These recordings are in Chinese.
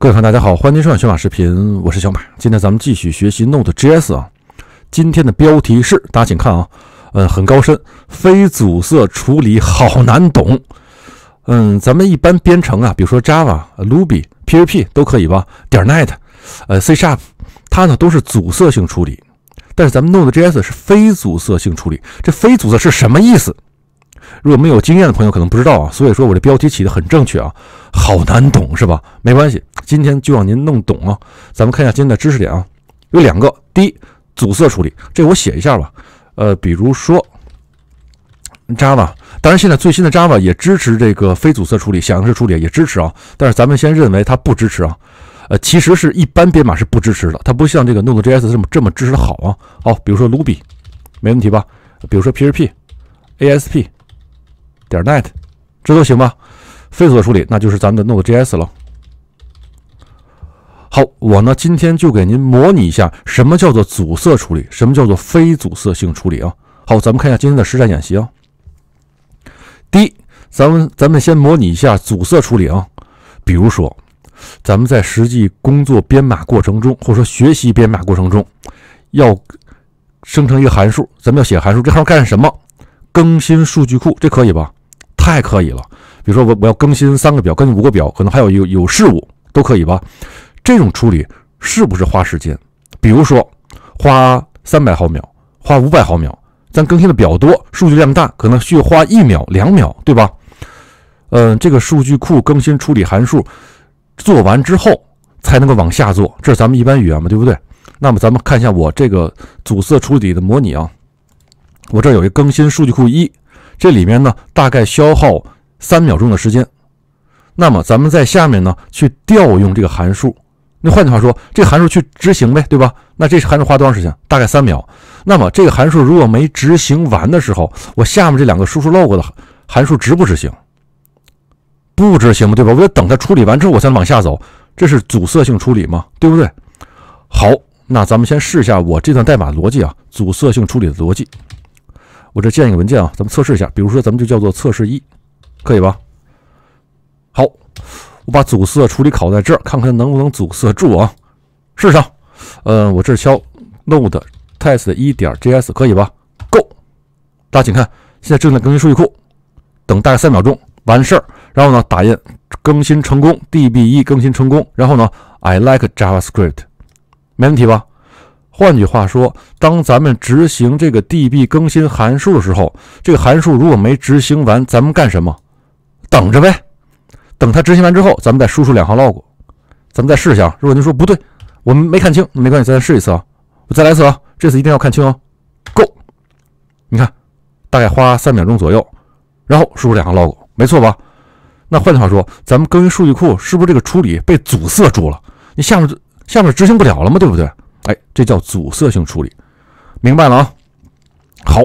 各位看，大家好，欢迎收看小马视频，我是小马。今天咱们继续学习 Node.js 啊。今天的标题是，大家请看啊，呃，很高深，非阻塞处理好难懂。嗯，咱们一般编程啊，比如说 Java、Ruby、PHP 都可以吧，点 n e t 呃 C Sharp，它呢都是阻塞性处理。但是咱们 Node.js 是非阻塞性处理，这非阻塞是什么意思？如果没有经验的朋友可能不知道啊，所以说我这标题起的很正确啊，好难懂是吧？没关系。今天就让您弄懂啊，咱们看一下今天的知识点啊，有两个。第一，阻塞处理，这我写一下吧。呃，比如说 Java，当然现在最新的 Java 也支持这个非阻塞处理，响应式处理也支持啊。但是咱们先认为它不支持啊。呃，其实是一般编码是不支持的，它不像这个 Node.js 这么这么支持的好啊。好，比如说 Ruby，没问题吧？比如说 PHP、ASP 点 net，这都行吧？非阻塞处理，那就是咱们的 Node.js 了。好，我呢今天就给您模拟一下什么叫做阻塞处理，什么叫做非阻塞性处理啊？好，咱们看一下今天的实战演习啊。第一，咱们咱们先模拟一下阻塞处理啊。比如说，咱们在实际工作编码过程中，或者说学习编码过程中，要生成一个函数，咱们要写函数，这号干什么？更新数据库，这可以吧？太可以了。比如说我我要更新三个表，更新五个表，可能还有有有事务，都可以吧？这种处理是不是花时间？比如说花三百毫秒，花五百毫秒，咱更新的比较多，数据量大，可能需要花一秒、两秒，对吧？嗯，这个数据库更新处理函数做完之后，才能够往下做，这是咱们一般语言嘛，对不对？那么咱们看一下我这个阻塞处理的模拟啊，我这有一更新数据库一，这里面呢大概消耗三秒钟的时间。那么咱们在下面呢去调用这个函数。那换句话说，这个函数去执行呗，对吧？那这是函数花多长时间？大概三秒。那么这个函数如果没执行完的时候，我下面这两个输出 log 的函数执不执行？不执行嘛，对吧？我要等它处理完之后，我才往下走。这是阻塞性处理嘛，对不对？好，那咱们先试一下我这段代码逻辑啊，阻塞性处理的逻辑。我这建一个文件啊，咱们测试一下。比如说，咱们就叫做测试一，可以吧？好。我把阻塞处理考在这儿，看看能不能阻塞住啊？试上，呃，我这敲 node test 一点 js 可以吧？够。大家请看，现在正在更新数据库，等大概三秒钟完事儿。然后呢，打印更新成功，DB 一更新成功。然后呢，I like JavaScript，没问题吧？换句话说，当咱们执行这个 DB 更新函数的时候，这个函数如果没执行完，咱们干什么？等着呗。等它执行完之后，咱们再输出两行 logo。咱们再试一下，如果您说不对，我们没看清，没关系，再试一次啊！我再来一次啊！这次一定要看清哦。g o 你看，大概花三秒钟左右，然后输出两行 logo，没错吧？那换句话说，咱们更新数据库是不是这个处理被阻塞住了？你下面下面执行不了了吗？对不对？哎，这叫阻塞性处理，明白了啊？好。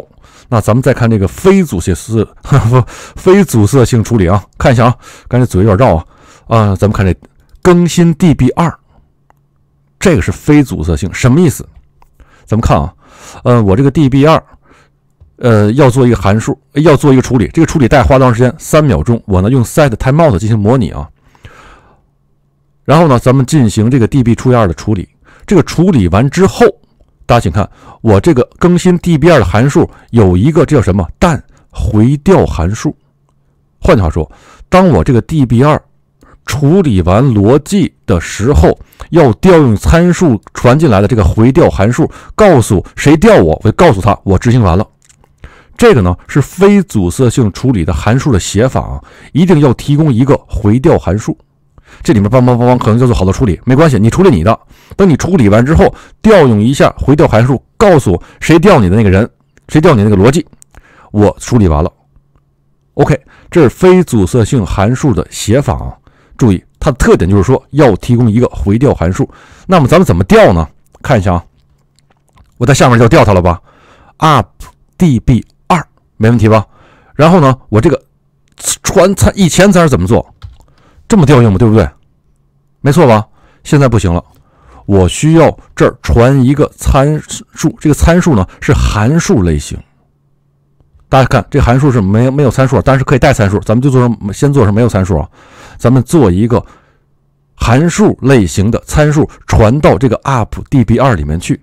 那咱们再看这个非阻塞丝，不 非阻塞性处理啊，看一下啊，刚才嘴有点绕啊啊，咱们看这更新 DB 二，这个是非阻塞性，什么意思？咱们看啊，呃，我这个 DB 二，呃，要做一个函数，要做一个处理，这个处理带花多长时间？三秒钟，我呢用 Set Time Out 进行模拟啊，然后呢，咱们进行这个 DB 出幺二的处理，这个处理完之后。大家请看，我这个更新 d b 二的函数有一个，这叫什么？但回调函数。换句话说，当我这个 d b 二处理完逻辑的时候，要调用参数传进来的这个回调函数，告诉谁调我，会告诉他我执行完了。这个呢是非阻塞性处理的函数的写法啊，一定要提供一个回调函数。这里面帮帮帮帮，可能要做好多处理，没关系，你处理你的。等你处理完之后，调用一下回调函数，告诉谁调你的那个人，谁调你那个逻辑，我处理完了。OK，这是非阻塞性函数的写法。啊。注意它的特点就是说要提供一个回调函数。那么咱们怎么调呢？看一下啊，我在下面就调它了吧，updb 二，没问题吧？然后呢，我这个传参一千是怎么做？这么调用嘛，对不对？没错吧？现在不行了，我需要这儿传一个参数，这个参数呢是函数类型。大家看，这函数是没没有参数，但是可以带参数。咱们就做成先做成没有参数啊，咱们做一个函数类型的参数传到这个 up db2 里面去，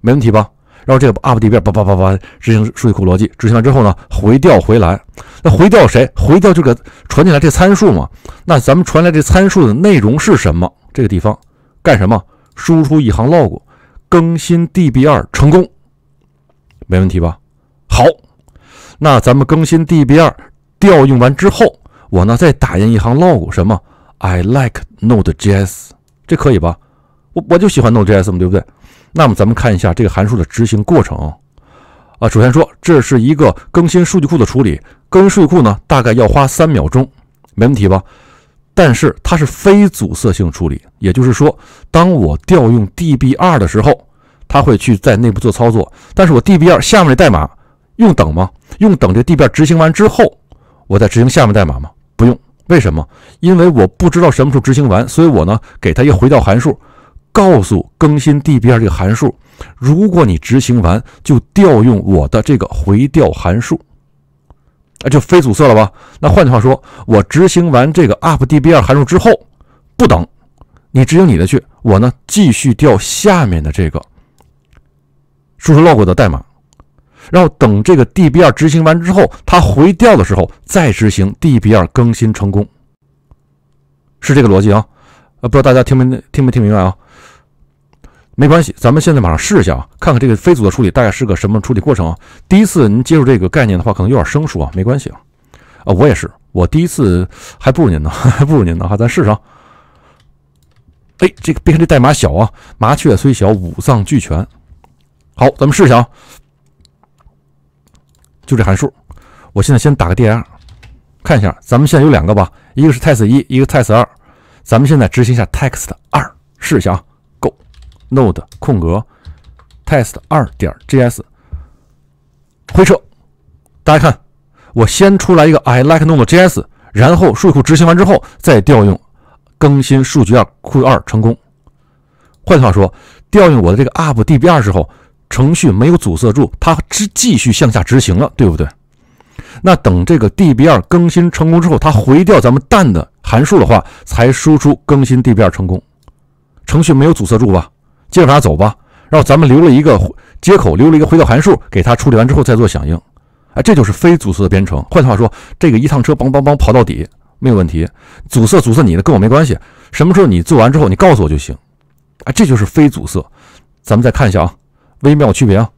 没问题吧？然后这个 up db 啪啪啪啪执行数据库逻辑，执行完之后呢，回调回来，那回调谁？回调这个传进来这参数嘛。那咱们传来这参数的内容是什么？这个地方干什么？输出一行 log，更新 db 二成功，没问题吧？好，那咱们更新 db 二调用完之后，我呢再打印一行 log，什么？I like Node.js，这可以吧？我我就喜欢 Node.js，嘛，对不对？那么咱们看一下这个函数的执行过程，啊，首先说这是一个更新数据库的处理，更新数据库呢大概要花三秒钟，没问题吧？但是它是非阻塞性处理，也就是说，当我调用 d b 二的时候，它会去在内部做操作，但是我 d b 二下面的代码用等吗？用等这 d b 二执行完之后，我再执行下面代码吗？不用，为什么？因为我不知道什么时候执行完，所以我呢给它一个回调函数。告诉更新 DBR 这个函数，如果你执行完就调用我的这个回调函数，啊，就非阻塞了吧？那换句话说，我执行完这个 UP DBR 函数之后，不等你执行你的去，我呢继续调下面的这个输出 LOGO 的代码，然后等这个 DBR 执行完之后，它回调的时候再执行 DBR 更新成功，是这个逻辑啊。不知道大家听没听没听明白啊？没关系，咱们现在马上试一下啊，看看这个非组的处理大概是个什么处理过程啊。第一次您接触这个概念的话，可能有点生疏啊，没关系啊。啊，我也是，我第一次还不如您呢，还不如您呢哈，咱试试啊。哎，这个别看这代码小啊，麻雀虽小，五脏俱全。好，咱们试一下啊，就这函数，我现在先打个 D R，看一下，咱们现在有两个吧，一个是 test 一，一个 test 二。咱们现在执行一下 text 二，试一下啊。Go node 空格 test 二点 js 回车。大家看，我先出来一个 I like Node.js，然后数据库执行完之后再调用更新数据二库二成功。换句话说，调用我的这个 up db 二时候，程序没有阻塞住，它只继续向下执行了，对不对？那等这个 db 二更新成功之后，它回调咱们蛋的。函数的话，才输出更新地面成功。程序没有阻塞住吧？接着往下走吧。然后咱们留了一个接口，留了一个回调函数，给它处理完之后再做响应。哎，这就是非阻塞的编程。换句话说，这个一趟车，邦邦邦跑到底，没有问题。阻塞阻塞你的，跟我没关系。什么时候你做完之后，你告诉我就行。哎，这就是非阻塞。咱们再看一下啊，微妙区别啊。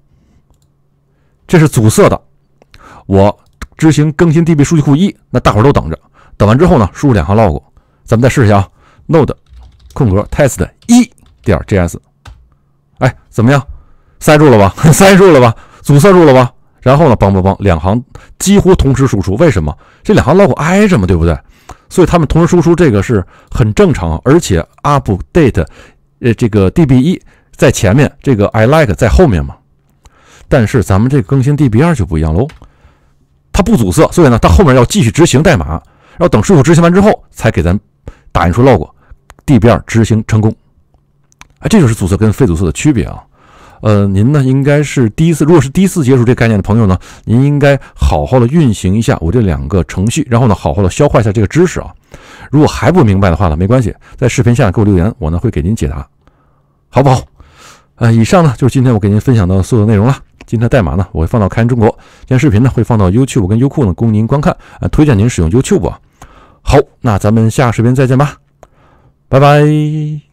这是阻塞的，我执行更新地 b 数据库一，那大伙都等着。等完之后呢，输入两行 log，咱们再试一下啊。node 空格 test 一点 js，哎，怎么样？塞住了吧？塞住了吧？阻塞住了吧？然后呢，梆梆梆，两行几乎同时输出。为什么？这两行 log 挨着嘛，对不对？所以他们同时输出，这个是很正常。而且 update，呃，这个 db 一在前面，这个 I like 在后面嘛。但是咱们这个更新 db 二就不一样喽，它不阻塞，所以呢，它后面要继续执行代码。然后等是务执行完之后，才给咱打印出 l o g o 地遍执行成功。哎，这就是阻塞跟非阻塞的区别啊。呃，您呢应该是第一次，如果是第一次接触这概念的朋友呢，您应该好好的运行一下我这两个程序，然后呢好好的消化一下这个知识啊。如果还不明白的话呢，没关系，在视频下给我留言，我呢会给您解答，好不好？啊，以上呢就是今天我给您分享的所有内容了。今天代码呢我会放到开源中国，今天视频呢会放到 YouTube 跟优酷呢供您观看啊，推荐您使用 YouTube 啊。好，那咱们下个视频再见吧，拜拜。